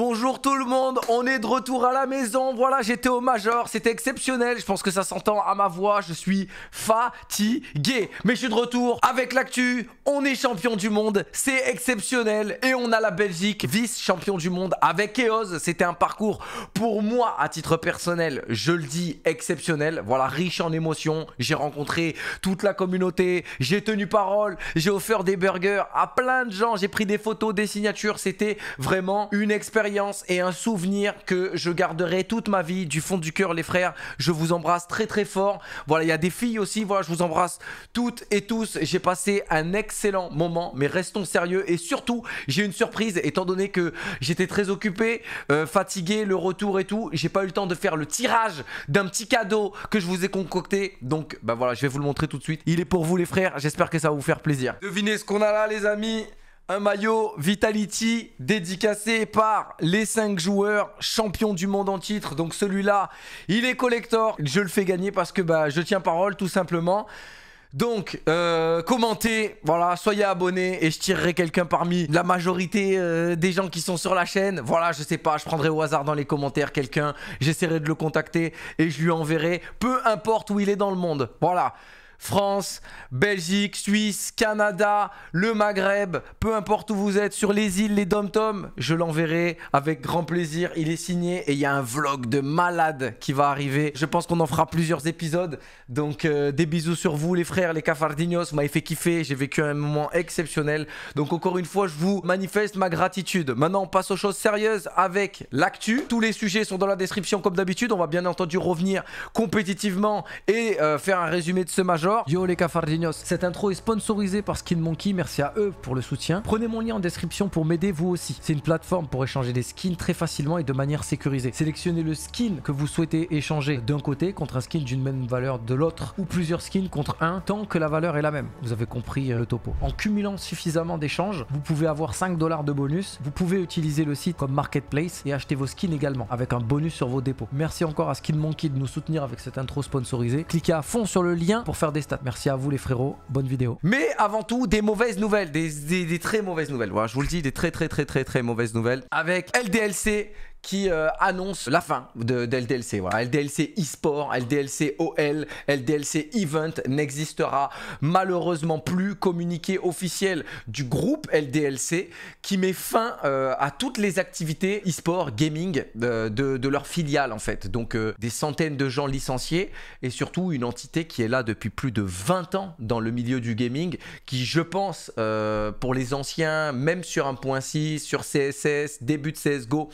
Bonjour tout le monde, on est de retour à la maison, voilà j'étais au Major, c'était exceptionnel, je pense que ça s'entend à ma voix, je suis fatigué, mais je suis de retour avec l'actu, on est champion du monde, c'est exceptionnel, et on a la Belgique vice-champion du monde avec EOS, c'était un parcours pour moi à titre personnel, je le dis, exceptionnel, voilà riche en émotions, j'ai rencontré toute la communauté, j'ai tenu parole, j'ai offert des burgers à plein de gens, j'ai pris des photos, des signatures, c'était vraiment une expérience et un souvenir que je garderai toute ma vie du fond du cœur les frères. Je vous embrasse très très fort. Voilà, il y a des filles aussi, voilà, je vous embrasse toutes et tous. J'ai passé un excellent moment, mais restons sérieux et surtout, j'ai une surprise étant donné que j'étais très occupé, euh, fatigué, le retour et tout, j'ai pas eu le temps de faire le tirage d'un petit cadeau que je vous ai concocté. Donc bah voilà, je vais vous le montrer tout de suite. Il est pour vous les frères, j'espère que ça va vous faire plaisir. Devinez ce qu'on a là les amis un maillot Vitality dédicacé par les 5 joueurs champions du monde en titre. Donc celui-là, il est collector. Je le fais gagner parce que bah, je tiens parole tout simplement. Donc, euh, commentez, voilà, soyez abonnés et je tirerai quelqu'un parmi la majorité euh, des gens qui sont sur la chaîne. Voilà, je sais pas, je prendrai au hasard dans les commentaires quelqu'un, j'essaierai de le contacter et je lui enverrai, peu importe où il est dans le monde. Voilà. France, Belgique, Suisse, Canada, le Maghreb, peu importe où vous êtes, sur les îles, les dom-toms, je l'enverrai avec grand plaisir. Il est signé et il y a un vlog de malade qui va arriver. Je pense qu'on en fera plusieurs épisodes. Donc euh, des bisous sur vous les frères, les cafardinos, vous m'avez fait kiffer, j'ai vécu un moment exceptionnel. Donc encore une fois, je vous manifeste ma gratitude. Maintenant, on passe aux choses sérieuses avec l'actu. Tous les sujets sont dans la description comme d'habitude. On va bien entendu revenir compétitivement et euh, faire un résumé de ce major Yo les cafardinos. Cette intro est sponsorisée par Skin Monkey, merci à eux pour le soutien. Prenez mon lien en description pour m'aider vous aussi. C'est une plateforme pour échanger des skins très facilement et de manière sécurisée. Sélectionnez le skin que vous souhaitez échanger d'un côté contre un skin d'une même valeur de l'autre ou plusieurs skins contre un tant que la valeur est la même. Vous avez compris euh, le topo. En cumulant suffisamment d'échanges, vous pouvez avoir 5 dollars de bonus. Vous pouvez utiliser le site comme marketplace et acheter vos skins également avec un bonus sur vos dépôts. Merci encore à Skin Monkey de nous soutenir avec cette intro sponsorisée. Cliquez à fond sur le lien pour faire des Merci à vous les frérots. Bonne vidéo. Mais avant tout, des mauvaises nouvelles. Des, très mauvaises nouvelles. Voilà, je vous le dis, des très très très très très mauvaises nouvelles. Avec LDLC qui euh, annonce la fin de, l'DLC. LDLC eSport, LDLC OL, LDLC Event n'existera malheureusement plus. Communiqué officiel du groupe LDLC qui met fin euh, à toutes les activités eSport gaming euh, de, leur filiale en fait. Donc des centaines de gens licenciés et surtout une entité qui est là depuis plus de 20 ans dans le milieu du gaming qui je pense pour les anciens, même sur 1.6, sur CSS, début de CSGO,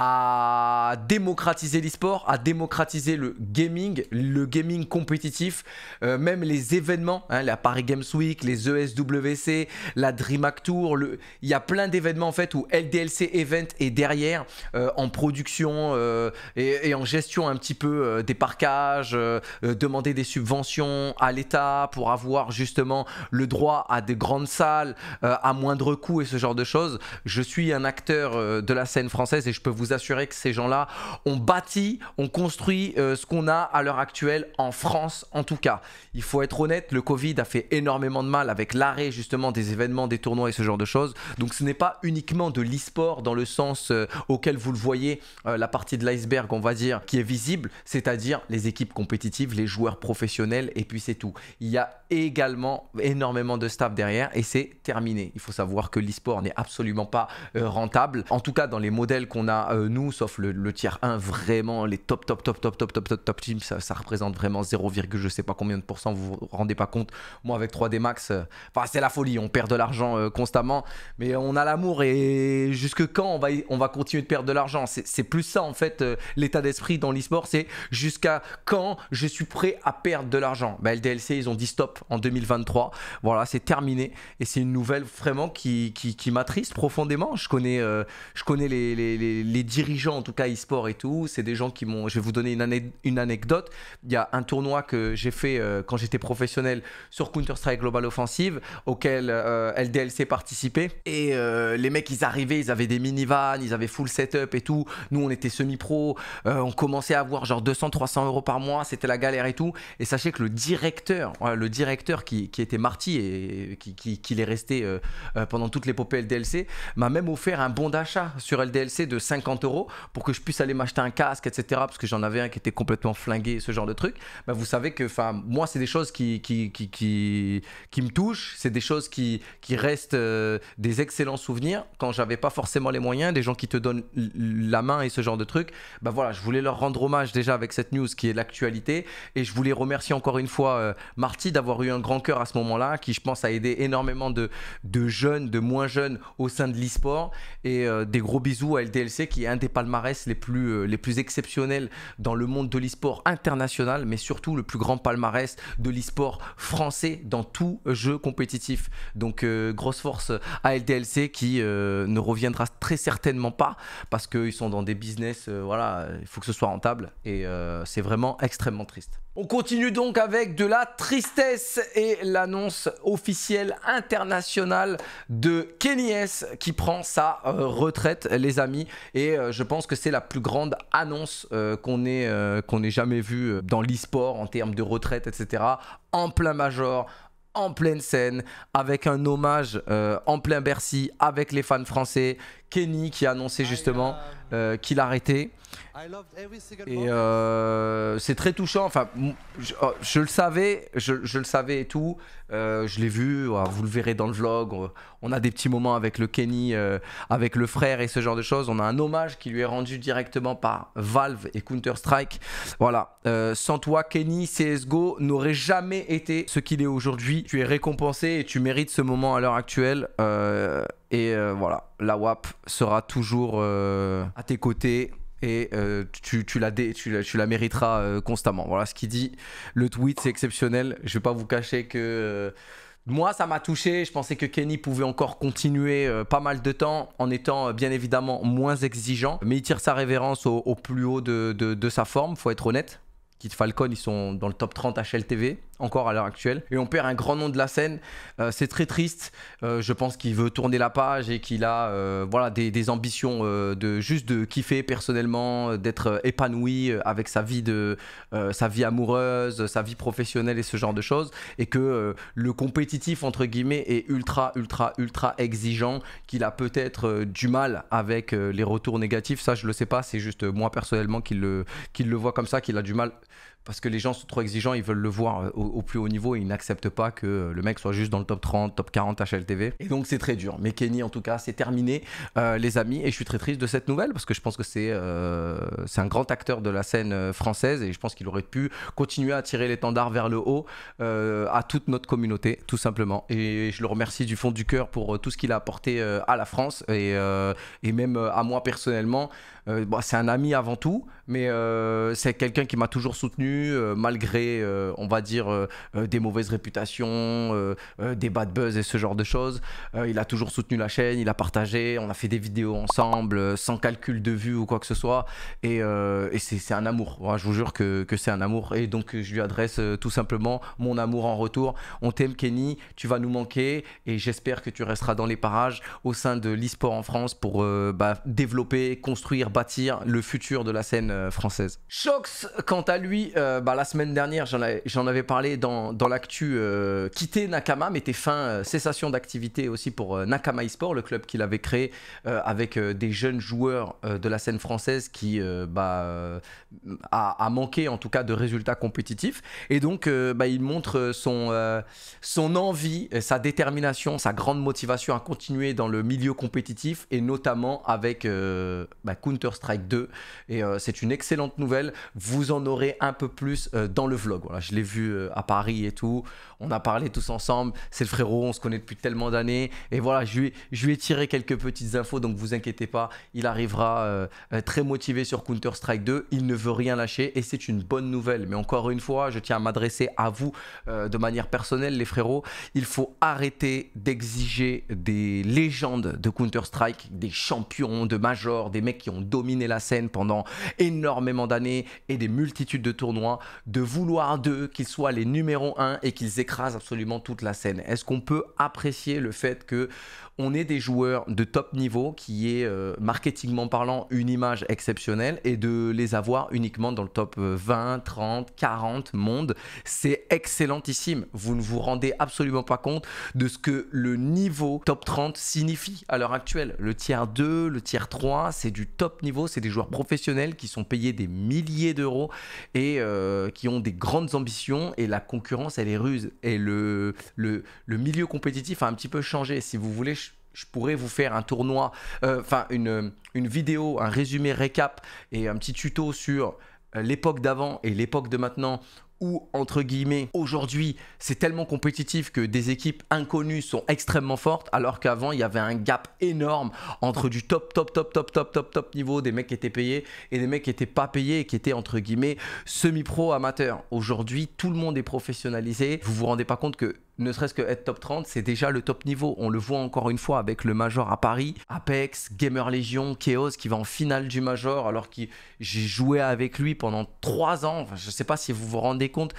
à démocratiser l'e-sport, à démocratiser le gaming, le gaming compétitif, euh, même les événements, hein, la Paris Games Week, les ESWC, la DreamHack Tour, il y a plein d'événements en fait où LDLC Event est derrière euh, en production euh, et, en gestion un petit peu des parkages, demander des subventions à l'État pour avoir justement le droit à des grandes salles à moindre coût et ce genre de choses. Je suis un acteur de la scène française et je peux vous vous assurer que ces gens-là ont bâti, ont construit euh, ce qu'on a à l'heure actuelle en France en tout cas. Il faut être honnête, le Covid a fait énormément de mal avec l'arrêt justement des événements, des tournois et ce genre de choses. Donc ce n'est pas uniquement de l'e-sport dans le sens euh, auquel vous le voyez, euh, la partie de l'iceberg on va dire, qui est visible, c'est-à-dire les équipes compétitives, les joueurs professionnels et puis c'est tout. Il y a également énormément de staff derrière et c'est terminé. Il faut savoir que l'e-sport n'est absolument pas rentable. En tout cas dans les modèles qu'on a euh, nous, sauf le, tiers 1, vraiment les top, top, top, top, top, top, top, top team ça, représente vraiment 0, je sais pas combien de pourcents, vous vous rendez pas compte. Moi, avec 3D Max, euh, enfin, c'est la folie, on perd de l'argent euh, constamment, mais on a l'amour et jusque quand on va, on va continuer de perdre de l'argent C'est plus ça, en fait, l'état d'esprit dans l'e-sport, c'est jusqu'à quand je suis prêt à perdre de l'argent. Bah, LDLC, ils ont dit stop en 2023, voilà, c'est terminé et c'est une nouvelle vraiment qui, qui, qui m'attriste profondément. Je connais, je connais les, les dirigeants, en tout cas e-sport et tout, c'est des gens qui m'ont. Je vais vous donner une, une, anecdote. Il y a un tournoi que j'ai fait euh, quand j'étais professionnel sur Counter-Strike Global Offensive, auquel euh, LDLC participait. Et euh, les mecs, ils arrivaient, ils avaient des minivans, ils avaient full setup et tout. Nous, on était semi-pro, on commençait à avoir genre 200, 300 euros par mois, c'était la galère et tout. Et sachez que le directeur, le directeur qui, qui était Marty et qui, qui, qui est resté pendant toute l'épopée LDLC, m'a même offert un bon d'achat sur LDLC de 50 euros pour que je puisse aller m'acheter un casque, etc. Parce que j'en avais un qui était complètement flingué, ce genre de truc. Bah, vous savez que moi, c'est des choses qui, qui, qui, qui, me touchent. C'est des choses qui, qui restent euh, des excellents souvenirs quand j'avais pas forcément les moyens. Des gens qui te donnent la main et ce genre de truc. Bah voilà, je voulais leur rendre hommage déjà avec cette news qui est l'actualité. Et je voulais remercier encore une fois euh, Marty d'avoir eu un grand cœur à ce moment-là, qui je pense a aidé énormément de, de jeunes, de moins jeunes au sein de l'e-sport. Et euh, des gros bisous à LDLC qui qui est un des palmarès les plus, euh, les plus exceptionnels dans le monde de l'e-sport international, mais surtout le plus grand palmarès de l'e-sport français dans tout jeu compétitif. Donc euh, grosse force à LDLC qui euh, ne reviendra très certainement pas parce qu'ils sont dans des business, voilà, il faut que ce soit rentable et c'est vraiment extrêmement triste. On continue donc avec de la tristesse et l'annonce officielle internationale de Kenny S qui prend sa euh, retraite, les amis. Et euh, je pense que c'est la plus grande annonce euh, qu'on ait, jamais vue dans l'e-sport en termes de retraite, etc. En plein major, en pleine scène, avec un hommage en plein Bercy, avec les fans français. Kenny qui a annoncé justement euh, qu'il arrêtait. Et euh, c'est très touchant. Enfin, oh, je, le savais, je, le savais et tout. Euh, je l'ai vu. Vous le verrez dans le vlog. On a des petits moments avec le Kenny, avec le frère et ce genre de choses. On a un hommage qui lui est rendu directement par Valve et Counter Strike. Voilà. sans toi, Kenny, CS:GO n'aurait jamais été ce qu'il est aujourd'hui. Tu es récompensé et tu mérites ce moment à l'heure actuelle. Et euh, voilà, la WAP sera toujours euh, à tes côtés et euh, tu, la tu, la, mériteras constamment. Voilà ce qu'il dit. Le tweet, c'est exceptionnel. Je vais pas vous cacher que moi, ça m'a touché. Je pensais que Kenny pouvait encore continuer pas mal de temps en étant bien évidemment moins exigeant. Mais il tire sa révérence au, plus haut de, sa forme, faut être honnête. Kid Falcon, ils sont dans le top 30 HLTV encore à l'heure actuelle. Et on perd un grand nom de la scène. Euh, c'est très triste. Euh, je pense qu'il veut tourner la page et qu'il a euh, voilà, des, ambitions de juste de kiffer personnellement, d'être épanoui avec sa vie, de, sa vie amoureuse, sa vie professionnelle et ce genre de choses. Et que le compétitif, entre guillemets, est ultra, ultra, ultra exigeant, qu'il a peut-être du mal avec les retours négatifs. Ça, je le sais pas. C'est juste moi personnellement qu'il le, qu'il le voit comme ça, qu'il a du mal parce que les gens sont trop exigeants, ils veulent le voir euh, au, plus haut niveau et ils n'acceptent pas que euh, le mec soit juste dans le top 30, top 40 HLTV. Et donc c'est très dur. Mais Kenny, en tout cas, c'est terminé, euh, les amis. Et je suis très triste de cette nouvelle parce que je pense que c'est euh, un grand acteur de la scène française et je pense qu'il aurait pu continuer à tirer l'étendard vers le haut à toute notre communauté, tout simplement. Et je le remercie du fond du cœur pour tout ce qu'il a apporté à la France et, et même à moi personnellement. Euh, bah, c'est un ami avant tout, mais euh, c'est quelqu'un qui m'a toujours soutenu euh, malgré, on va dire, des mauvaises réputations, des bad buzz et ce genre de choses. il a toujours soutenu la chaîne, il a partagé, on a fait des vidéos ensemble, sans calcul de vue ou quoi que ce soit. Et, c'est un amour. je vous jure que, c'est un amour. Et donc, je lui adresse tout simplement mon amour en retour. On t'aime, Kenny. Tu vas nous manquer et j'espère que tu resteras dans les parages au sein de l'e-sport en France pour bah, développer, construire, bâtir le futur de la scène euh, française. Shox, quant à lui, euh, bah, la semaine dernière, j'en avais parlé dans, l'actu, quitter euh, Nakama, mettait fin, cessation d'activité aussi pour Nakama eSport, le club qu'il avait créé avec des jeunes joueurs de la scène française qui bah, a, manqué en tout cas de résultats compétitifs. Et donc, bah, il montre son, son envie, sa détermination, sa grande motivation à continuer dans le milieu compétitif et notamment avec euh, bah, Counter-Strike 2. Et euh, c'est une excellente nouvelle. Vous en aurez un peu plus euh, dans le vlog. Voilà, je l'ai vu euh, à Paris et tout. On a parlé tous ensemble. C'est le frérot, on se connaît depuis tellement d'années. Et voilà, je lui, ai tiré quelques petites infos. Donc vous inquiétez pas, il arrivera très motivé sur Counter-Strike 2. Il ne veut rien lâcher et c'est une bonne nouvelle. Mais encore une fois, je tiens à m'adresser à vous de manière personnelle, les frérots. Il faut arrêter d'exiger des légendes de Counter-Strike, des champions, de majors, des mecs qui ont dominé la scène pendant énormément d'années et des multitudes de tournois, de vouloir d'eux qu'ils soient les numéros 1 et qu'ils écrasent absolument toute la scène Est-ce qu'on peut apprécier le fait que on est des joueurs de top niveau qui est, euh, marketingment parlant, une image exceptionnelle et de les avoir uniquement dans le top 20, 30, 40 monde, c'est excellentissime. Vous ne vous rendez absolument pas compte de ce que le niveau top 30 signifie à l'heure actuelle. Le tiers 2, le tiers 3, c'est du top niveau, c'est des joueurs professionnels qui sont payés des milliers d'euros et euh, qui ont des grandes ambitions et la concurrence, elle est ruse et le, le, milieu compétitif a un petit peu changé. Si vous voulez, je pourrais vous faire un tournoi, euh, enfin une, une vidéo, un résumé récap et un petit tuto sur euh, l'époque d'avant et l'époque de maintenant où entre guillemets aujourd'hui c'est tellement compétitif que des équipes inconnues sont extrêmement fortes alors qu'avant il y avait un gap énorme entre du top top top top top top top niveau des mecs qui étaient payés et des mecs qui n'étaient pas payés et qui étaient entre guillemets semi-pro amateurs. Aujourd'hui tout le monde est professionnalisé, vous vous rendez pas compte que ne serait-ce que être top 30, c'est déjà le top niveau. On le voit encore une fois avec le Major à Paris, Apex, Gamer Legion, Chaos qui va en finale du Major alors que j'ai joué avec lui pendant trois ans. je ne sais pas si vous vous rendez compte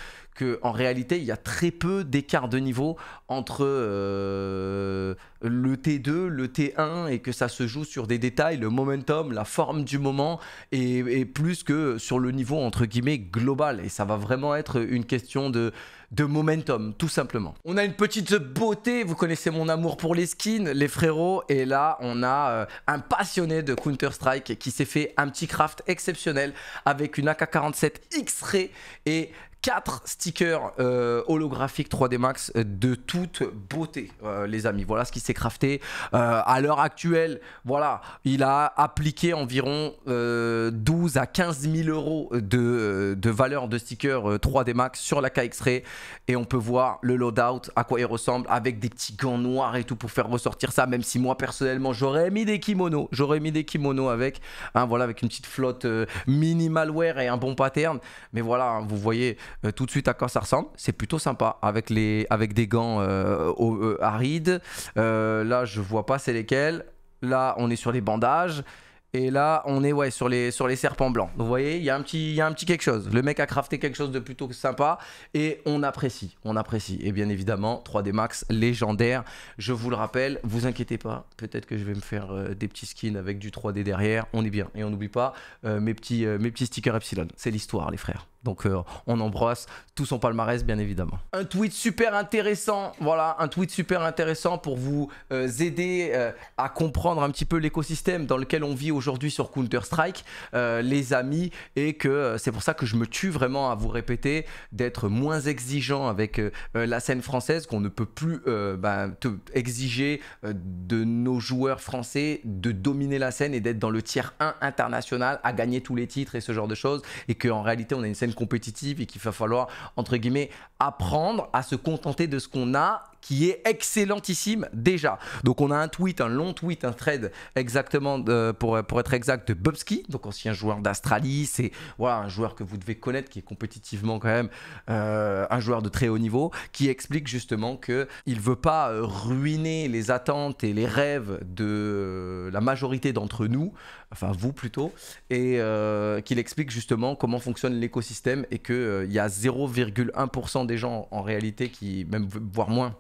en réalité, il y a très peu d'écart de niveau entre euh, le T2, le T1, et que ça se joue sur des détails, le momentum, la forme du moment, et, plus que sur le niveau, entre guillemets, global. Et ça va vraiment être une question de de momentum, tout simplement. On a une petite beauté, vous connaissez mon amour pour les skins, les frérots, et là on a euh, un passionné de Counter-Strike qui s'est fait un petit craft exceptionnel avec une AK-47 X-Ray et 4 stickers euh, holographiques 3D Max euh, de toute beauté, euh, les amis. Voilà ce qui s'est crafté. à l'heure actuelle, voilà, il a appliqué environ 12 à 15 000 euros de, valeur de stickers 3D Max sur la KX-Ray. Et on peut voir le loadout, à quoi il ressemble, avec des petits gants noirs et tout pour faire ressortir ça. Même si moi, personnellement, j'aurais mis des kimonos. J'aurais mis des kimonos avec, hein, voilà, avec une petite flotte minimalware et un bon pattern. Mais voilà, hein, vous voyez euh, tout de suite à quoi ça ressemble. C'est plutôt sympa avec, les, avec des gants euh, euh, arides. là, je vois pas c'est lesquels. Là, on est sur les bandages. Et là, on est ouais, sur, les, sur les serpents blancs. vous voyez, il y, a un petit, y un petit quelque chose. Le mec a crafté quelque chose de plutôt sympa et on apprécie. On apprécie. Et bien évidemment, 3D Max légendaire. Je vous le rappelle, vous inquiétez pas. Peut-être que je vais me faire des petits skins avec du 3D derrière. On est bien. Et on n'oublie pas mes, petits, mes petits stickers Epsilon. C'est l'histoire, les frères. Donc euh, on embrasse tout son palmarès bien évidemment. Un tweet super intéressant, voilà, un tweet super intéressant pour vous euh, aider euh, à comprendre un petit peu l'écosystème dans lequel on vit aujourd'hui sur Counter-Strike, les amis, et que c'est pour ça que je me tue vraiment à vous répéter d'être moins exigeant avec la scène française, qu'on ne peut plus ben, te exiger de nos joueurs français de dominer la scène et d'être dans le tiers 1 international, à gagner tous les titres et ce genre de choses, et qu'en réalité on a une scène compétitive et qu'il va falloir, entre guillemets, apprendre à se contenter de ce qu'on a qui est excellentissime déjà. Donc on a un tweet, un long tweet, un thread exactement pour, être exact de Bobski, donc ancien joueur d'Astralis, c'est voilà un joueur que vous devez connaître qui est compétitivement quand même euh, un joueur de très haut niveau, qui explique justement que il veut pas euh, ruiner les attentes et les rêves de la majorité d'entre nous, enfin vous plutôt, et euh, qu'il explique justement comment fonctionne l'écosystème et que il y a 0,1% des gens en réalité qui même voire moins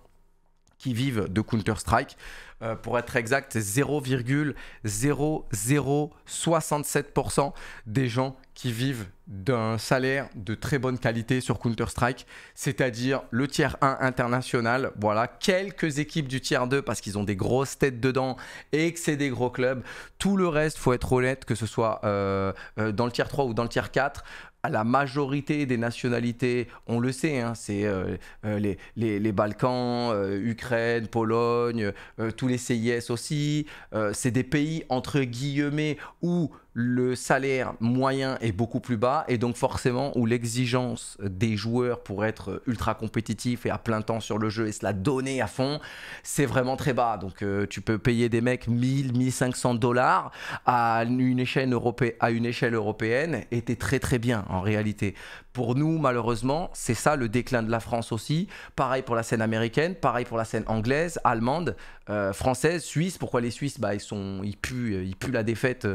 qui vivent de Counter-Strike. Euh, pour être exact, 0,0067% des gens qui vivent d'un salaire de très bonne qualité sur Counter-Strike, c'est-à-dire le tiers 1 international. Voilà, quelques équipes du tiers 2 parce qu'ils ont des grosses têtes dedans et que c'est des gros clubs. Tout le reste, faut être honnête, que ce soit euh, euh, dans le tiers 3 ou dans le tiers 4, à la majorité des nationalités, on le sait, hein, c'est euh, euh, les, Balkans, euh, Ukraine, Pologne, tous les CIS aussi, c'est des pays entre guillemets où le salaire moyen est beaucoup plus bas et donc forcément où l'exigence des joueurs pour être ultra compétitif et à plein temps sur le jeu et se la donner à fond, c'est vraiment très bas. Donc euh, tu peux payer des mecs 1000, 1500 dollars à une échelle, à une échelle européenne et t'es très très bien en réalité. Pour nous, malheureusement, c'est ça le déclin de la France aussi. Pareil pour la scène américaine, pareil pour la scène anglaise, allemande, euh, française, suisse. Pourquoi les Suisses bah, ils, sont, ils, puent, ils la défaite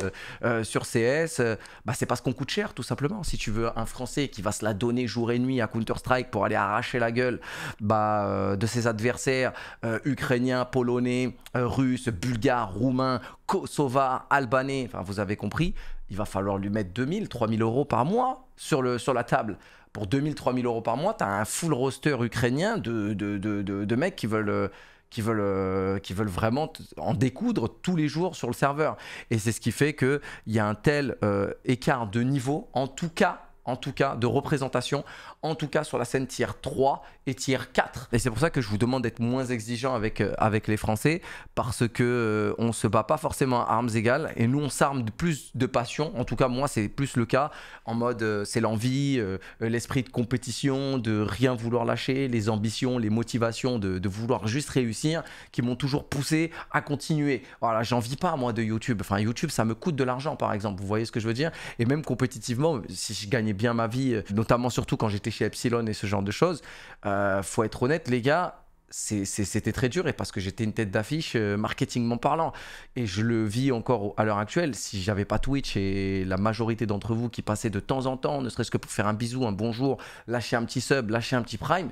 euh, sur CS, euh, bah, c'est parce qu'on coûte cher, tout simplement. Si tu veux un Français qui va se la donner jour et nuit à Counter-Strike pour aller arracher la gueule bah, euh, de ses adversaires euh, ukrainiens, polonais, russes, bulgares, roumains, kosovars, albanais, enfin, vous avez compris, il va falloir lui mettre 2000, 3000 euros par mois sur, le, sur la table. Pour 2000, 3000 euros par mois, tu as un full roster ukrainien de, de mecs qui veulent qui veulent, euh, qui veulent vraiment en découdre tous les jours sur le serveur. Et c'est ce qui fait qu'il y a un tel euh, écart de niveau, en tout cas en tout cas de représentation, en tout cas sur la scène tier 3 et tier 4. Et c'est pour ça que je vous demande d'être moins exigeant avec, euh, avec les Français, parce que euh, on se bat pas forcément à armes égales, et nous on s'arme de plus de passion, en tout cas moi c'est plus le cas, en mode euh, c'est l'envie, l'esprit de compétition, de rien vouloir lâcher, les ambitions, les motivations de, de vouloir juste réussir, qui m'ont toujours poussé à continuer. Voilà, j'en vis pas moi de YouTube, enfin YouTube ça me coûte de l'argent par exemple, vous voyez ce que je veux dire, et même compétitivement, si je gagnais bien ma vie, euh, notamment surtout quand j'étais chez Epsilon et ce genre de choses. Euh, faut être honnête, les gars, c'était très dur et parce que j'étais une tête d'affiche marketing euh, marketingment parlant et je le vis encore à l'heure actuelle si j'avais pas Twitch et la majorité d'entre vous qui passaient de temps en temps ne serait-ce que pour faire un bisou un bonjour lâcher un petit sub lâcher un petit prime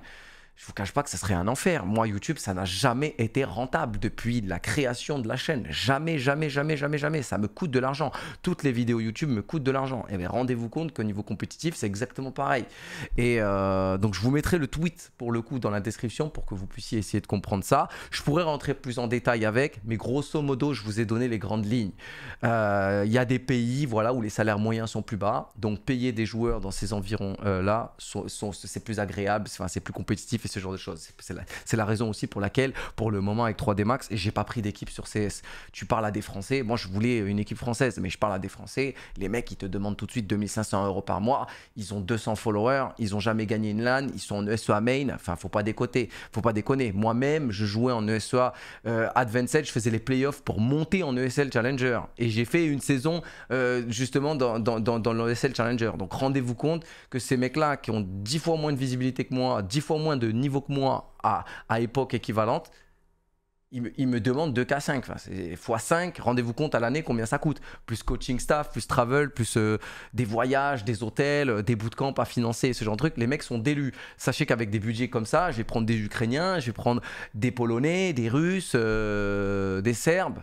je vous cache pas que ça serait un enfer. Moi, YouTube, ça n'a jamais été rentable depuis la création de la chaîne. Jamais, jamais, jamais, jamais, jamais. Ça me coûte de l'argent. Toutes les vidéos YouTube me coûtent de l'argent. Et eh bien, rendez-vous compte qu'au niveau compétitif, c'est exactement pareil. Et euh, donc, je vous mettrai le tweet pour le coup dans la description pour que vous puissiez essayer de comprendre ça. Je pourrais rentrer plus en détail avec, mais grosso modo, je vous ai donné les grandes lignes. Euh, il y a des pays, voilà, où les salaires moyens sont plus bas. Donc, payer des joueurs dans ces environs-là, euh, sont c'est plus agréable, c'est plus compétitif ce genre de choses. C'est la, la, raison aussi pour laquelle, pour le moment, avec 3D Max, j'ai pas pris d'équipe sur CS. Tu parles à des Français. Moi, je voulais une équipe française, mais je parle à des Français. Les mecs, ils te demandent tout de suite 2500 euros par mois. Ils ont 200 followers. Ils ont jamais gagné une LAN. Ils sont en ESEA main. Enfin, faut pas décoter. Faut pas déconner. Moi-même, je jouais en ESEA euh, Advanced. Je faisais les playoffs pour monter en ESL Challenger. Et j'ai fait une saison, euh, justement, dans, dans, dans, dans l'ESL Challenger. Donc, rendez-vous compte que ces mecs-là qui ont 10 fois moins de visibilité que moi, 10 fois moins de niveau que moi à, époque équivalente, il me, demande 2K5. Enfin, x5, rendez-vous compte à l'année combien ça coûte. Plus coaching staff, plus travel, plus euh, des voyages, des hôtels, euh, des bootcamps à financer, ce genre de truc. Les mecs sont délus. Sachez qu'avec des budgets comme ça, je vais prendre des Ukrainiens, je vais prendre des Polonais, des Russes, euh, des Serbes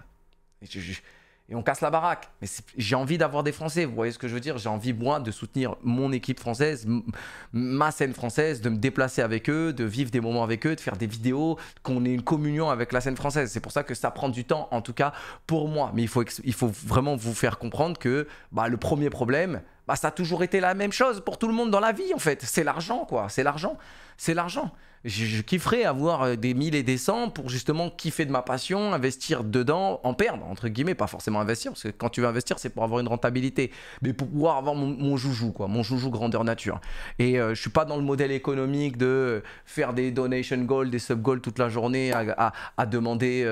et on casse la baraque. Mais j'ai envie d'avoir des Français, vous voyez ce que je veux dire J'ai envie, moi, de soutenir mon équipe française, ma scène française, de me déplacer avec eux, de vivre des moments avec eux, de faire des vidéos, qu'on ait une communion avec la scène française. C'est pour ça que ça prend du temps, en tout cas pour moi. Mais il faut, il faut vraiment vous faire comprendre que bah, le premier problème, bah, ça a toujours été la même chose pour tout le monde dans la vie, en fait. C'est l'argent, quoi. C'est l'argent. C'est l'argent je, kifferais avoir euh, des 1000 et des cents pour justement kiffer de ma passion, investir dedans, en perdre, entre guillemets, pas forcément investir, parce que quand tu veux investir, c'est pour avoir une rentabilité, mais pour pouvoir avoir mon, joujou, quoi, mon joujou grandeur nature. Et euh, je suis pas dans le modèle économique de euh, faire des donation goals, des sub goals toute la journée, à, demander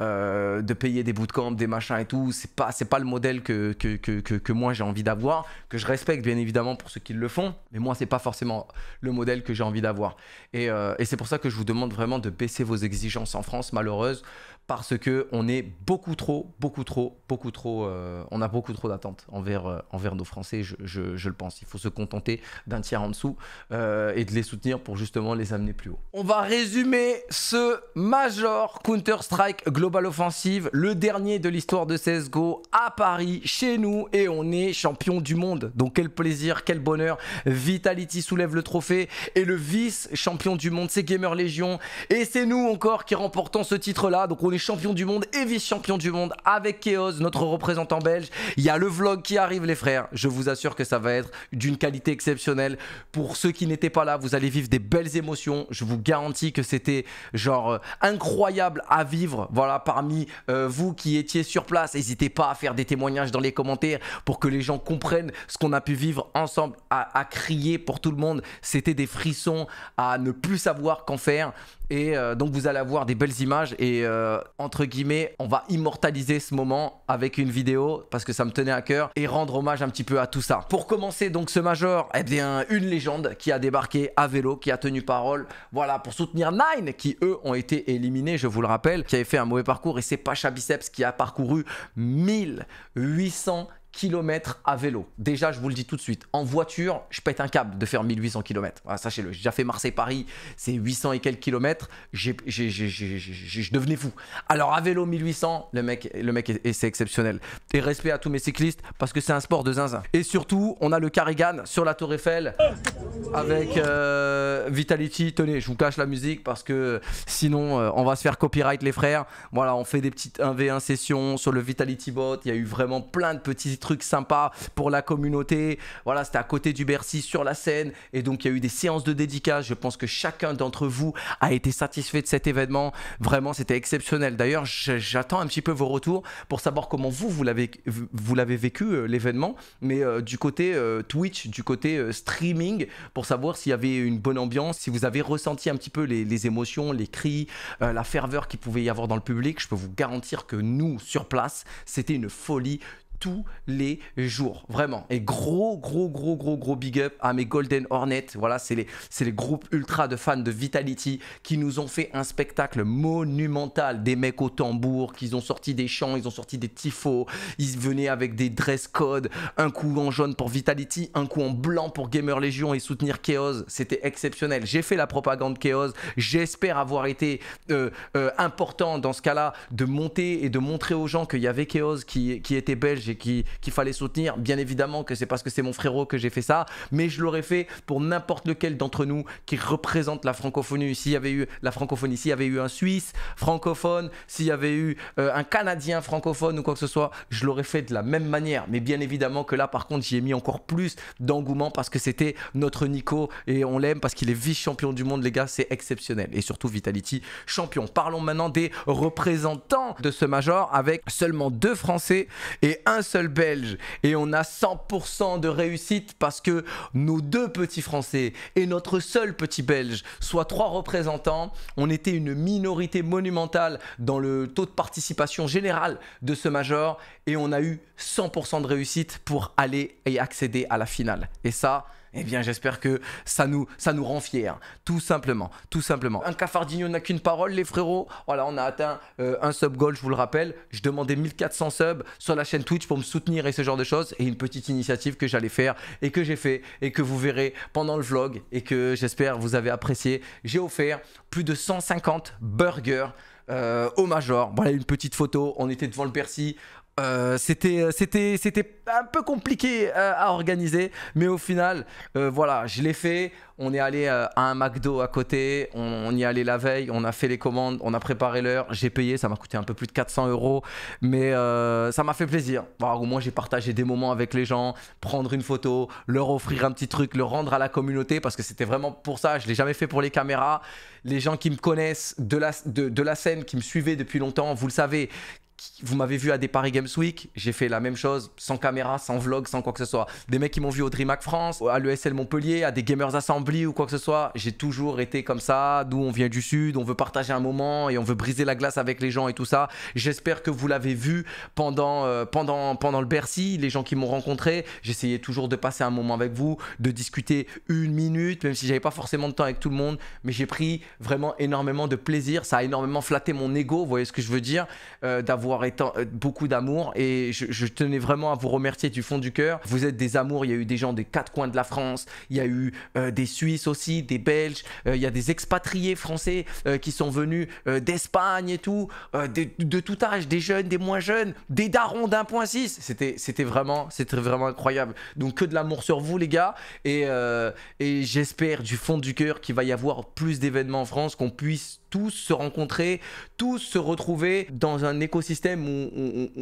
de payer des bootcamps, des machins et tout. C'est pas, c'est pas le modèle que, que, que, que, que moi j'ai envie d'avoir, que je respecte bien évidemment pour ceux qui le font, mais moi c'est pas forcément le modèle que j'ai envie d'avoir. Et euh, et c'est pour ça que je vous demande vraiment de baisser vos exigences en France, malheureuse, parce que on est beaucoup trop, beaucoup trop, beaucoup trop, euh, on a beaucoup trop d'attentes envers, euh, envers nos Français, je, je, le pense. Il faut se contenter d'un tiers en dessous et de les soutenir pour justement les amener plus haut. On va résumer ce Major Counter-Strike Global Offensive, le dernier de l'histoire de CSGO à Paris, chez nous, et on est champion du monde. Donc quel plaisir, quel bonheur. Vitality soulève le trophée et le vice-champion du monde de c'est Gamer Légion. Et c'est nous encore qui remportons ce titre-là. Donc on est champion du monde et vice-champion du monde avec Chaos, notre représentant belge. Il y a le vlog qui arrive les frères. Je vous assure que ça va être d'une qualité exceptionnelle. Pour ceux qui n'étaient pas là, vous allez vivre des belles émotions. Je vous garantis que c'était genre euh, incroyable à vivre. Voilà, parmi euh, vous qui étiez sur place, n'hésitez pas à faire des témoignages dans les commentaires pour que les gens comprennent ce qu'on a pu vivre ensemble, à, crier pour tout le monde. C'était des frissons à ne plus savoir qu'en faire. Et euh, donc vous allez avoir des belles images et euh, entre guillemets, on va immortaliser ce moment avec une vidéo parce que ça me tenait à cœur et rendre hommage un petit peu à tout ça. Pour commencer donc ce major, eh bien une légende qui a débarqué à vélo, qui a tenu parole, voilà, pour soutenir Nine qui eux ont été éliminés, je vous le rappelle, qui avait fait un mauvais parcours et c'est Pacha Biceps qui a parcouru 1800 kilomètres à vélo. Déjà, je vous le dis tout de suite, en voiture, je pète un câble de faire 1800 km. Ah, sachez-le, j'ai déjà fait Marseille-Paris, c'est 800 et quelques kilomètres, je devenais fou. Alors à vélo, 1800, le mec, le mec c'est exceptionnel. Et respect à tous mes cyclistes, parce que c'est un sport de zinzin. Et surtout, on a le Carrigan sur la Tour Eiffel avec euh, Vitality. Tenez, je vous cache la musique parce que sinon, euh, on va se faire copyright les frères. Voilà, on fait des petites 1v1 sessions sur le Vitality Bot. Il y a eu vraiment plein de petits trucs sympas pour la communauté. Voilà, c'était à côté du Bercy sur la scène. Et donc, il y a eu des séances de dédicaces. Je pense que chacun d'entre vous a été satisfait de cet événement. Vraiment, c'était exceptionnel. D'ailleurs, j'attends un petit peu vos retours pour savoir comment vous, vous l'avez vécu, euh, l'événement. Mais euh, du côté euh, Twitch, du côté streaming, pour savoir s'il y avait une bonne ambiance, si vous avez ressenti un petit peu les, les émotions, les cris, la ferveur qu'il pouvait y avoir dans le public. Je peux vous garantir que nous, sur place, c'était une folie tous les jours. Vraiment. Et gros, gros, gros, gros, gros big up à mes Golden Hornets. Voilà, c'est les, les groupes ultra de fans de Vitality qui nous ont fait un spectacle monumental. Des mecs au tambour, qu'ils ont sorti des chants, ils ont sorti des tifos, ils venaient avec des dress codes, un coup en jaune pour Vitality, un coup en blanc pour Gamer Legion et soutenir Chaos. C'était exceptionnel. J'ai fait la propagande Chaos. J'espère avoir été euh, euh, important dans ce cas-là de monter et de montrer aux gens qu'il y avait Chaos qui, qui était belge qu'il fallait soutenir. Bien évidemment que c'est parce que c'est mon frérot que j'ai fait ça, mais je l'aurais fait pour n'importe lequel d'entre nous qui représente la francophonie. S'il y avait eu la francophonie, s'il y avait eu un Suisse francophone, s'il y avait eu euh, un Canadien francophone ou quoi que ce soit, je l'aurais fait de la même manière. Mais bien évidemment que là, par contre, j'ai mis encore plus d'engouement parce que c'était notre Nico et on l'aime parce qu'il est vice-champion du monde, les gars, c'est exceptionnel. Et surtout Vitality champion. Parlons maintenant des représentants de ce major avec seulement deux Français et un seul Belge et on a 100% de réussite parce que nos deux petits Français et notre seul petit Belge, soit trois représentants, on était une minorité monumentale dans le taux de participation générale de ce major et on a eu 100% de réussite pour aller et accéder à la finale. Et ça, eh bien, j'espère que ça nous, ça nous rend fiers, tout simplement, tout simplement. Un cafardinho n'a qu'une parole, les frérots. Voilà, on a atteint euh, un sub goal, je vous le rappelle. Je demandais 1400 subs sur la chaîne Twitch pour me soutenir et ce genre de choses. Et une petite initiative que j'allais faire et que j'ai fait et que vous verrez pendant le vlog et que j'espère vous avez apprécié. J'ai offert plus de 150 burgers. Euh, au Major. Voilà une petite photo. On était devant le Percy. Euh, euh, c'était c'était un peu compliqué euh, à organiser mais au final voilà je l'ai fait on est allé à un McDo à côté on, y y allait la veille on a fait les commandes on a préparé l'heure j'ai payé ça m'a coûté un peu plus de 400 euros mais ça m'a fait plaisir au moins j'ai partagé des moments avec les gens prendre une photo leur offrir un petit truc le rendre à la communauté parce que c'était vraiment pour ça je l'ai jamais fait pour les caméras les gens qui me connaissent de la, de, de la scène qui me suivaient depuis longtemps vous le savez vous m'avez vu à des Paris Games Week, j'ai fait la même chose, sans caméra, sans vlog, sans quoi que ce soit. Des mecs qui m'ont vu au DreamHack France, à l'ESL Montpellier, à des Gamers Assembly ou quoi que ce soit, j'ai toujours été comme ça, d'où on vient du Sud, on veut partager un moment et on veut briser la glace avec les gens et tout ça. J'espère que vous l'avez vu pendant, euh, pendant, pendant le Bercy, les gens qui m'ont rencontré, j'essayais toujours de passer un moment avec vous, de discuter une minute, même si j'avais pas forcément de temps avec tout le monde, mais j'ai pris vraiment énormément de plaisir, ça a énormément flatté mon ego, vous voyez ce que je veux dire, euh, d'avoir étant, euh, beaucoup d'amour et je, tenais vraiment à vous remercier du fond du cœur. Vous êtes des amours, il y a eu des gens des quatre coins de la France, il y a eu euh, des Suisses aussi, des Belges, euh, il y a des expatriés français qui sont venus d'Espagne et tout, de, tout âge, des jeunes, des moins jeunes, des darons d'1.6. C'était, c'était vraiment, c'était vraiment incroyable. Donc que de l'amour sur vous les gars et, et j'espère du fond du cœur qu'il va y avoir plus d'événements en France, qu'on puisse tous se rencontrer, tous se retrouver dans un écosystème où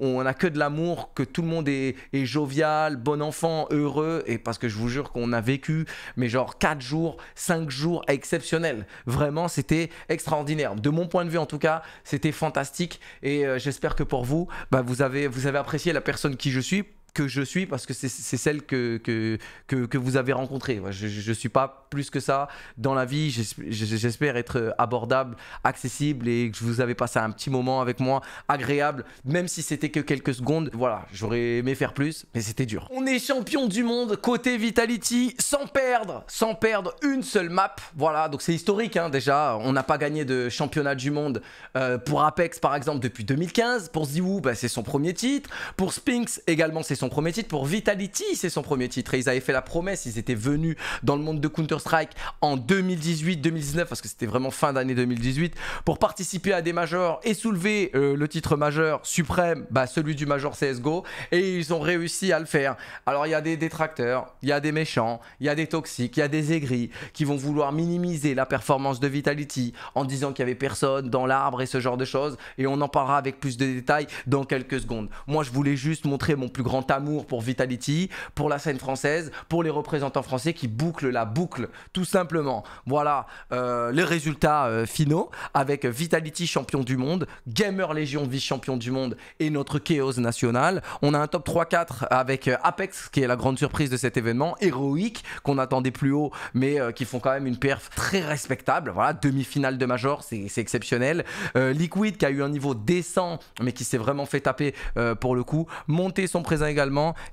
on a que de l'amour, que tout le monde est, jovial, bon enfant, heureux, et parce que je vous jure qu'on a vécu, mais genre 4 jours, 5 jours exceptionnels. Vraiment, c'était extraordinaire. De mon point de vue, en tout cas, c'était fantastique, et euh, j'espère que pour vous, bah, vous, avez, vous avez apprécié la personne qui je suis que je suis parce que c'est celle que, que, que, vous avez rencontrée. Je ne suis pas plus que ça dans la vie. J'espère être abordable, accessible et que vous avez passé un petit moment avec moi, agréable, même si c'était que quelques secondes. Voilà, j'aurais aimé faire plus, mais c'était dur. On est champion du monde côté Vitality sans perdre, sans perdre une seule map. Voilà, donc c'est historique hein, déjà. On n'a pas gagné de championnat du monde euh, pour Apex par exemple depuis 2015. Pour Ziwoo, bah, c'est son premier titre. Pour spinx également, c'est son premier titre. Pour Vitality, c'est son premier titre. Et ils avaient fait la promesse, ils étaient venus dans le monde de Counter-Strike en 2018-2019, parce que c'était vraiment fin d'année 2018, pour participer à des majors et soulever euh, le titre majeur suprême, bah, celui du major CSGO. Et ils ont réussi à le faire. Alors il y a des détracteurs, il y a des méchants, il y a des toxiques, il y a des aigris qui vont vouloir minimiser la performance de Vitality en disant qu'il n'y avait personne dans l'arbre et ce genre de choses. Et on en parlera avec plus de détails dans quelques secondes. Moi, je voulais juste montrer mon plus grand talent amour pour Vitality, pour la scène française, pour les représentants français qui bouclent la boucle, tout simplement. Voilà euh, les résultats euh, finaux avec Vitality champion du monde, Gamer Légion vice-champion du monde et notre Chaos national. On a un top 3-4 avec euh, Apex qui est la grande surprise de cet événement, Heroic qu'on attendait plus haut mais qui font quand même une perf très respectable. Voilà, demi-finale de Major, c'est exceptionnel. Liquid qui a eu un niveau décent mais qui s'est vraiment fait taper pour le coup, monter son présent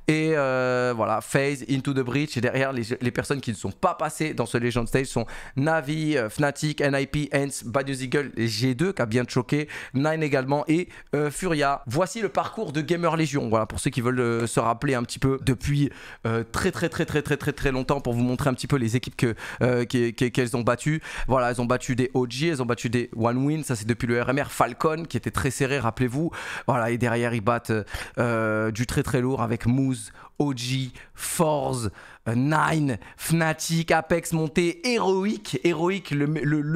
et euh, voilà, Phase, Into the Bridge. Et derrière, les, personnes qui ne sont pas passées dans ce Legend Stage sont Navi, euh, Fnatic, NIP, Hans, Bad Eagle, G2 qui a bien choqué, Nine également et euh, Furia. Voici le parcours de Gamer Legion. Voilà, pour ceux qui veulent se rappeler un petit peu depuis très très très très très très très longtemps pour vous montrer un petit peu les équipes qu'elles ont battues. Voilà, elles ont battu des OG, elles ont battu des One Win. Ça, c'est depuis le RMR Falcon qui était très serré, rappelez-vous. Voilà, et derrière, ils battent du très très lourd avec Moose OG, Force, euh, Nine, Fnatic, Apex monté, héroïque, héroïque, le,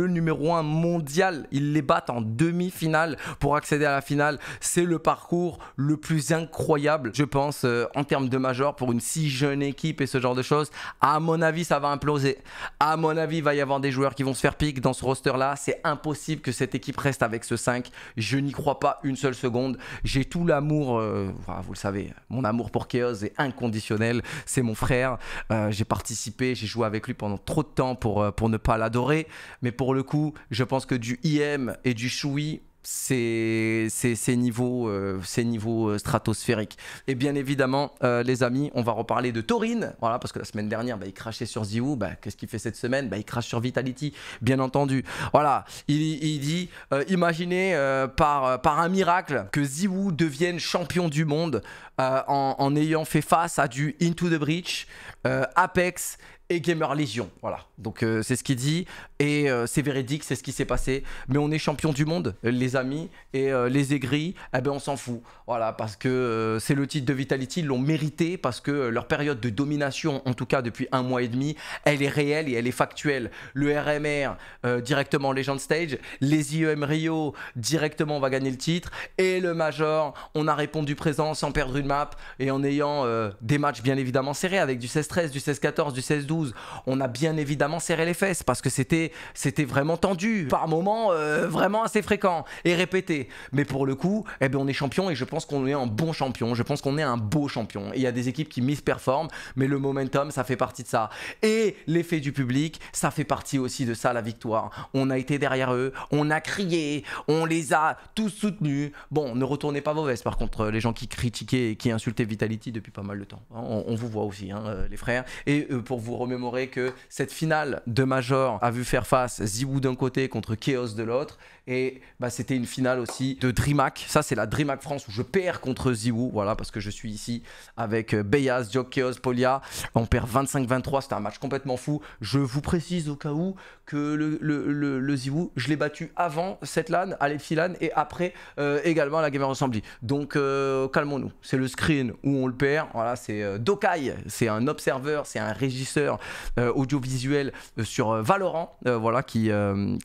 numéro 1 mondial. Ils les battent en demi-finale pour accéder à la finale. C'est le parcours le plus incroyable, je pense, euh, en termes de major pour une si jeune équipe et ce genre de choses. À mon avis, ça va imploser. À mon avis, il va y avoir des joueurs qui vont se faire pique dans ce roster-là. C'est impossible que cette équipe reste avec ce 5. Je n'y crois pas une seule seconde. J'ai tout l'amour, euh, vous le savez, mon amour pour Chaos est incroyable conditionnel C'est mon frère. Euh, j'ai participé, j'ai joué avec lui pendant trop de temps pour, euh, pour ne pas l'adorer. Mais pour le coup, je pense que du IM et du Choui ces, niveaux, euh, ces niveaux euh, stratosphériques. Et bien évidemment, euh, les amis, on va reparler de Taurine, voilà, parce que la semaine dernière, bah, il crachait sur Ziwoo. Bah, qu'est-ce qu'il fait cette semaine bah, Il crache sur Vitality, bien entendu. Voilà, il, dit, imaginez par, un miracle que Ziwu devienne champion du monde en, en, ayant fait face à du Into the Breach, euh, Apex et Gamer Legion. Voilà, donc euh, c'est ce qu'il dit et euh, c'est véridique, c'est ce qui s'est passé. Mais on est champion du monde, les amis, et les aigris, eh ben on s'en fout. Voilà, parce que c'est le titre de Vitality, ils l'ont mérité parce que leur période de domination, en tout cas depuis un mois et demi, elle est réelle et elle est factuelle. Le RMR, directement Legend Stage, les IEM Rio, directement on va gagner le titre, et le Major, on a répondu présent sans perdre une map et en ayant des matchs bien évidemment serrés avec du 16 du 16-14, du 16-12, on a bien évidemment serré les fesses parce que c'était vraiment tendu, par moments euh, vraiment assez fréquent et répété. Mais pour le coup, eh bien, on est champion et je pense qu'on est un bon champion, je pense qu'on est un beau champion. Il y a des équipes qui misperforment, mais le momentum, ça fait partie de ça. Et l'effet du public, ça fait partie aussi de ça, la victoire. On a été derrière eux, on a crié, on les a tous soutenus. Bon, ne retournez pas vos vestes par contre, les gens qui critiquaient et qui insultaient Vitality depuis pas mal de temps. On, vous voit aussi, hein, euh, les et euh, pour vous remémorer que cette finale de Major a vu faire face Zibou d'un côté contre Chaos de l'autre et bah, c'était une finale aussi de DreamHack. Ça, c'est la DreamHack France où je perds contre Ziwu. Voilà, parce que je suis ici avec euh, Beyaz, Jokkeos, Polia. On perd 25-23. C'était un match complètement fou. Je vous précise au cas où que le, le, je l'ai battu avant cette LAN, à l'Epsilon et après euh, également à la Gamer Assembly. Donc, euh, calmons-nous. C'est le screen où on le perd. Voilà, c'est Dokai. C'est un observeur, c'est un régisseur audiovisuel sur Valorant. voilà, qui,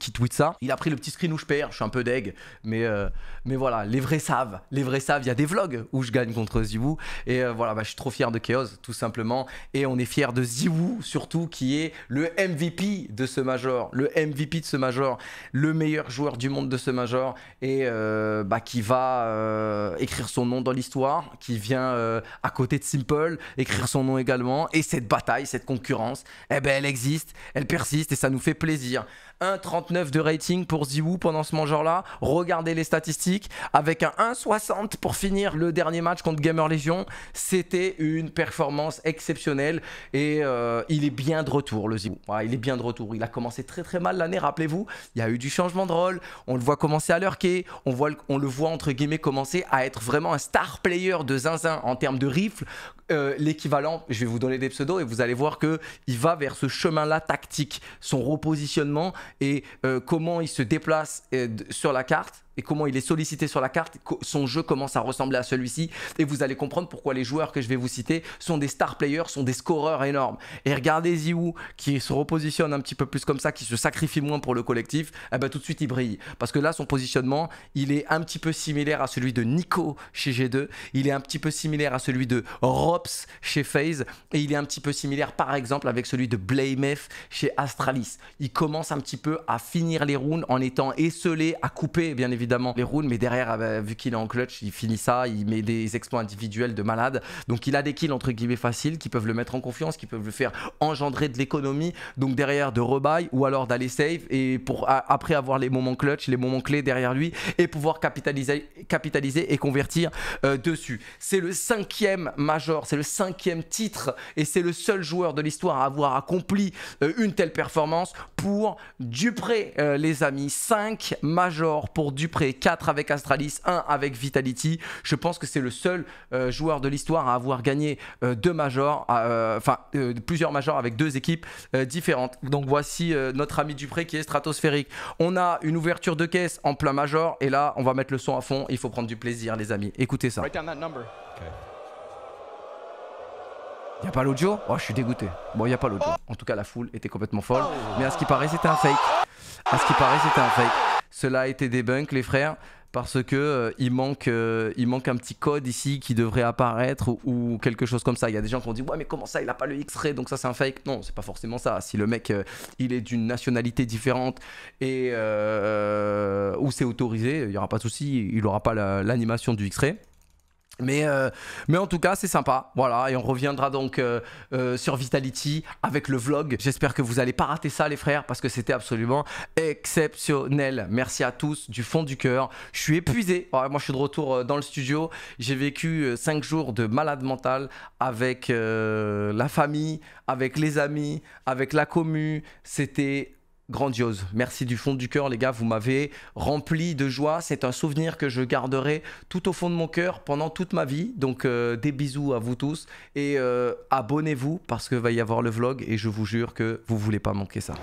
qui tweet ça. Il a pris le petit screen où je perds je suis un peu deg, mais, euh, mais voilà, les vrais savent, les vrais savent, il y a des vlogs où je gagne contre Ziwoo, et euh, voilà, bah, je suis trop fier de Chaos, tout simplement, et on est fier de Ziwoo, surtout, qui est le MVP de ce major, le MVP de ce major, le meilleur joueur du monde de ce major, et euh, bah, qui va écrire son nom dans l'histoire, qui vient à côté de Simple, écrire son nom également, et cette bataille, cette concurrence, eh ben, elle existe, elle persiste, et ça nous fait plaisir. 1,39 de rating pour Ziwoo pendant ce mangeur-là. Regardez les statistiques. Avec un 1,60 pour finir le dernier match contre Gamer Legion, c'était une performance exceptionnelle. Et euh, il est bien de retour, le Ziwoo. il est bien de retour. Il a commencé très très mal l'année, rappelez-vous. Il y a eu du changement de rôle. On le voit commencer à lurker. On, voit, on le voit, entre guillemets, commencer à être vraiment un star player de zinzin en termes de rifle. Euh, l'équivalent, je vais vous donner des pseudos et vous allez voir que il va vers ce chemin-là tactique, son repositionnement et euh, comment il se déplace euh, sur la carte et comment il est sollicité sur la carte, son jeu commence à ressembler à celui-ci, et vous allez comprendre pourquoi les joueurs que je vais vous citer sont des star players, sont des scoreurs énormes. Et regardez Ziou, qui se repositionne un petit peu plus comme ça, qui se sacrifie moins pour le collectif, eh ben, tout de suite il brille. Parce que là, son positionnement, il est un petit peu similaire à celui de Nico chez G2, il est un petit peu similaire à celui de Rops chez FaZe, et il est un petit peu similaire par exemple avec celui de Blamef chez Astralis. Il commence un petit peu à finir les rounds en étant esselé, à couper, bien évidemment évidemment les rounds, mais derrière, ah bah, vu qu'il est en clutch, il finit ça, il met des exploits individuels de malade. Donc il a des kills entre guillemets faciles qui peuvent le mettre en confiance, qui peuvent le faire engendrer de l'économie. Donc derrière, de rebuy ou alors d'aller save et pour après avoir les moments clutch, les moments clés derrière lui et pouvoir capitaliser, capitaliser et convertir euh, dessus. C'est le cinquième major, c'est le cinquième titre et c'est le seul joueur de l'histoire à avoir accompli euh, une telle performance pour Dupré, euh, les amis. 5 majors pour Dupré après, 4 avec Astralis, 1 avec Vitality. Je pense que c'est le seul euh, joueur de l'histoire à avoir gagné euh, deux majors, euh, enfin plusieurs majors avec deux équipes différentes. Donc voici notre ami Dupré qui est stratosphérique. On a une ouverture de caisse en plein major et là on va mettre le son à fond. Il faut prendre du plaisir les amis. Écoutez ça. Il a pas l'audio Oh, je suis dégoûté. Bon, y a pas l'audio. Oh. En tout cas, la foule était complètement folle. Mais à ce qui paraît, c'était un fake. À ce qui paraît, c'était un fake. Cela a été débunk, les frères parce que euh, il, manque, euh, il manque un petit code ici qui devrait apparaître ou, quelque chose comme ça. Il y a des gens qui ont dit ouais mais comment ça il a pas le X-ray donc ça c'est un fake. Non c'est pas forcément ça. Si le mec euh, il est d'une nationalité différente et où c'est autorisé, il y aura pas de souci, il aura pas l'animation du X-ray. Mais, euh, mais en tout cas, c'est sympa. Voilà, et on reviendra donc euh, euh, sur Vitality avec le vlog. J'espère que vous n'allez pas rater ça, les frères, parce que c'était absolument exceptionnel. Merci à tous du fond du cœur. Je suis épuisé. moi, je suis de retour dans le studio. J'ai vécu 5 jours de malade mental avec la famille, avec les amis, avec la commu. C'était grandiose. Merci du fond du cœur, les gars. Vous m'avez rempli de joie. C'est un souvenir que je garderai tout au fond de mon cœur pendant toute ma vie. Donc, euh, des bisous à vous tous et euh, abonnez-vous parce que va y avoir le vlog et je vous jure que vous voulez pas manquer ça.